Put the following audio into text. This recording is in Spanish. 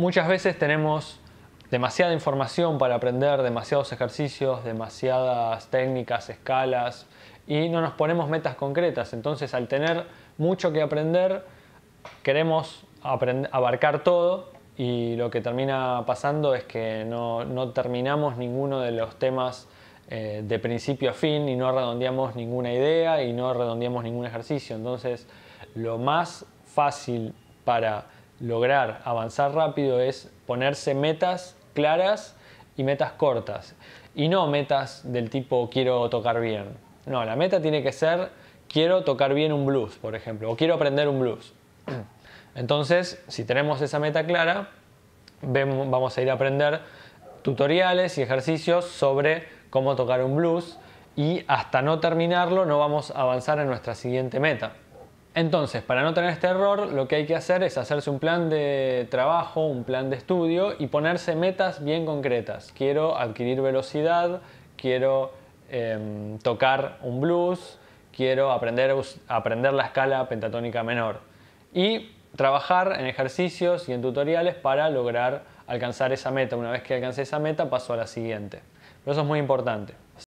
muchas veces tenemos demasiada información para aprender, demasiados ejercicios, demasiadas técnicas, escalas, y no nos ponemos metas concretas. Entonces, al tener mucho que aprender, queremos abarcar todo y lo que termina pasando es que no, terminamos ninguno de los temas eh, de principio a fin y no redondeamos ninguna idea y no redondeamos ningún ejercicio. Entonces, lo más fácil para lograr avanzar rápido es ponerse metas claras y metas cortas. Y no metas del tipo quiero tocar bien. No, la meta tiene que ser quiero tocar bien un blues, por ejemplo, o quiero aprender un blues. Entonces, si tenemos esa meta clara, vamos a ir a aprender tutoriales y ejercicios sobre cómo tocar un blues y hasta no terminarlo no vamos a avanzar en nuestra siguiente meta. Entonces, para no tener este error, lo que hay que hacer es hacerse un plan de trabajo, un plan de estudio y ponerse metas bien concretas. Quiero adquirir velocidad, quiero em, tocar un blues, quiero aprender, aprender la escala pentatónica menor. Y trabajar en ejercicios y en tutoriales para lograr alcanzar esa meta. Una vez que alcancé esa meta, paso a la siguiente. eso es muy importante.